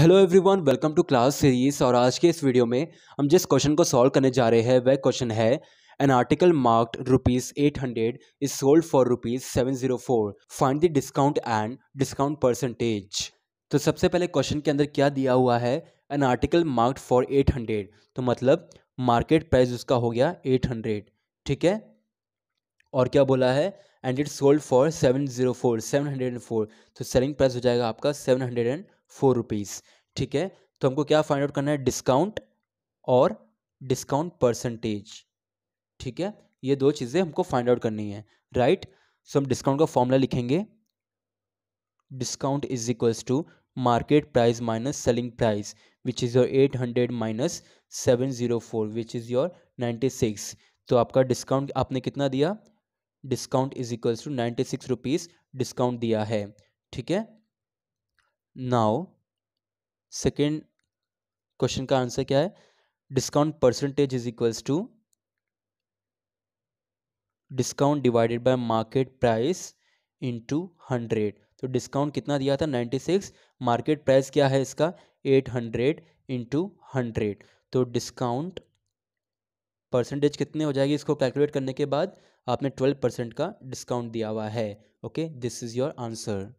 hello everyone welcome to class series और आज के इस वीडियो में हम जिस क्वेश्चन को सॉल्व करने जा रहे हैं वह क्वेश्चन है an article marked rupees eight hundred is sold for rupees seven zero four find the discount and discount percentage तो सबसे पहले क्वेश्चन के अंदर क्या दिया हुआ है an article marked for eight hundred तो मतलब मार्केट प्राइस उसका हो गया एट हंड्रेड ठीक है और क्या बोला है and it sold for seven zero four seven hundred and four तो सेलिंग प्राइस हो जाएगा आपका seven hundred and four rupees ठीक है तो हमको क्या फाइंड आउट करना है डिस्काउंट और डिस्काउंट परसेंटेज ठीक है ये दो चीज़ें हमको फाइंड आउट करनी है राइट सो हम डिस्काउंट का फॉर्मूला लिखेंगे discount is equals to market price minus selling price which is your eight hundred minus seven zero four which is your ninety six तो आपका डिस्काउंट आपने कितना दिया discount is equals to ninety six rupees discount दिया है ठीक है now second question का आंसर क्या है discount percentage is equals to discount divided by market price into hundred तो डिस्काउंट कितना दिया था नाइन्टी सिक्स मार्केट प्राइस क्या है इसका एट हंड्रेड इंटू हंड्रेड तो डिस्काउंट परसेंटेज कितने हो जाएगी इसको कैलकुलेट करने के बाद आपने ट्वेल्व परसेंट का डिस्काउंट दिया हुआ है okay this is your answer